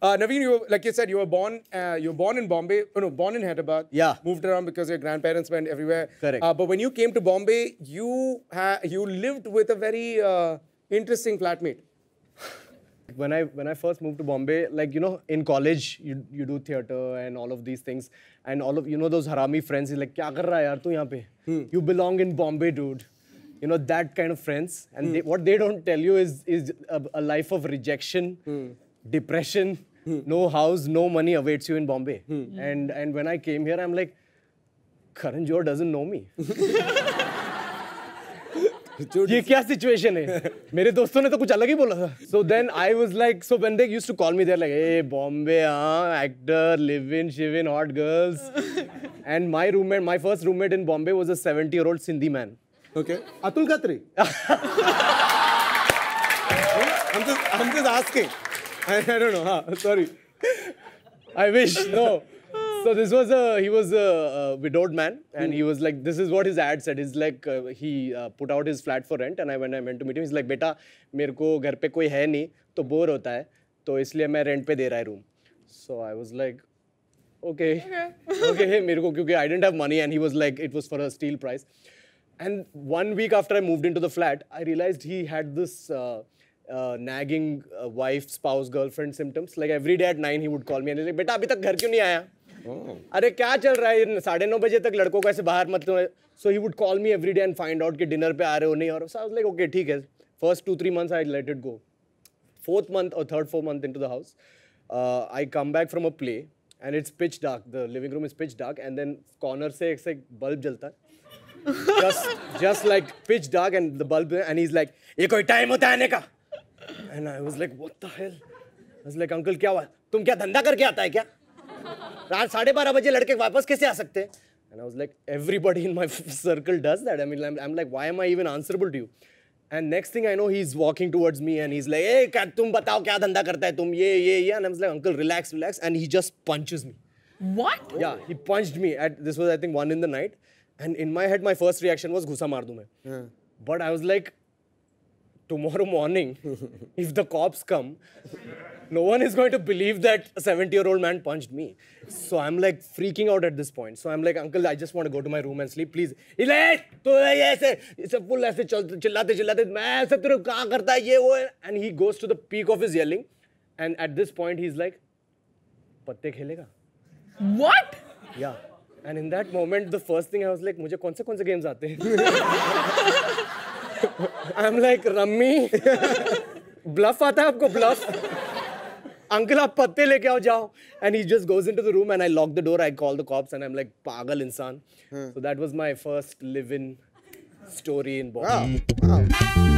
Uh, Naveen, you were, like you said, you were born uh, you were born in Bombay. Oh no, born in Hyderabad. Yeah. Moved around because your grandparents went everywhere. Correct. Uh, but when you came to Bombay, you you lived with a very uh, interesting flatmate. when I when I first moved to Bombay, like you know, in college you you do theater and all of these things, and all of you know those harami friends. He's like, "Kya kar raha yaar tu yahan pe? Hmm. You belong in Bombay, dude." you know that kind of friends and hmm. they, what they don't tell you is is a, a life of rejection hmm. depression no house, no money awaits you in Bombay. And and when I came here, I'm like, Karan Johar doesn't know me. ये क्या situation है मेरे दोस्तों ने तो कुछ अलग ही बोला था so then I was like so when they used to call me there like a Bombay हां एक्टर लिव इन शिव in hot girls and my roommate my first roommate in Bombay was a 70 year old Sindhi man okay Atul Khatri I'm just, I'm just asking. I, I don't know. Huh? Sorry. I wish. No. So this was a he was a, a widowed man, and he hmm. was like, this is what his ad said. He's like, uh, he uh, put out his flat for rent, and I when I went to meet him, he's like, बेटा मेरे को pe koi hai है to bore hota hai. है, isliye main rent pe de रहा है So I was like, okay, okay, मेरे को क्योंकि I didn't have money, and he was like, it was for a steal price. And one week after I moved into the flat, I realized he had this. Uh, uh, nagging uh, wife, spouse, girlfriend symptoms. Like every day at nine he would call me and like, बेटा अभी तक घर क्यों नहीं आया? Oh. अरे क्या चल रहा है साढ़े नौ बजे तक लड़कों को ऐसे बाहर मत so he would call me every day and find out कि डिनर पे आ रहे हो नहीं और सो लाइक ओके ठीक है first two three months I let it go fourth month और third fourth month into the house I come back from a play and it's pitch dark the living room is pitch dark and then corner से एक से bulb जलता है just like pitch dark and the bulb and is like ये कोई time होता है आने का अंकल क्या हुआ तुम क्या धंधा करके आता है क्या रात साढ़े बारह बजे लड़के वापस कैसे आ सकते हैं and like everybody in my circle does that I mean I am like why am I even answerable to you and next thing I know he is walking towards me and is like a क्या तुम बताओ क्या धंधा करता है तुम ये ये ये and like uncle relax relax and he just punches me what yeah he punched me at this was I think 1 in the night and in my head my first reaction was घुसा मार दूं मैं but I was like tomorrow morning, if the cops come, no one is going to believe that a 70 year old man punched me. So I'm like freaking out at this point. So I'm like, Uncle, I just want to go to my room and sleep, please. He's like, तो ऐसे सब full ऐसे चिल्लाते चिल्लाते मैं ऐसे तेरे कहाँ करता है ये वो and he goes to the peak of is yelling and at this point he is like पत्ते खेलेगा what yeah and in that moment the first thing I was like मुझे कौन से कौन से गेम्स आते I am like rummy bluff आता है आपको ब्लफ अंकल आप पत्ते लेके आओ जाओ and he just goes to the room and I lock the door I call the cops and I am like पागल इंसान so that was my first live in story in Bombay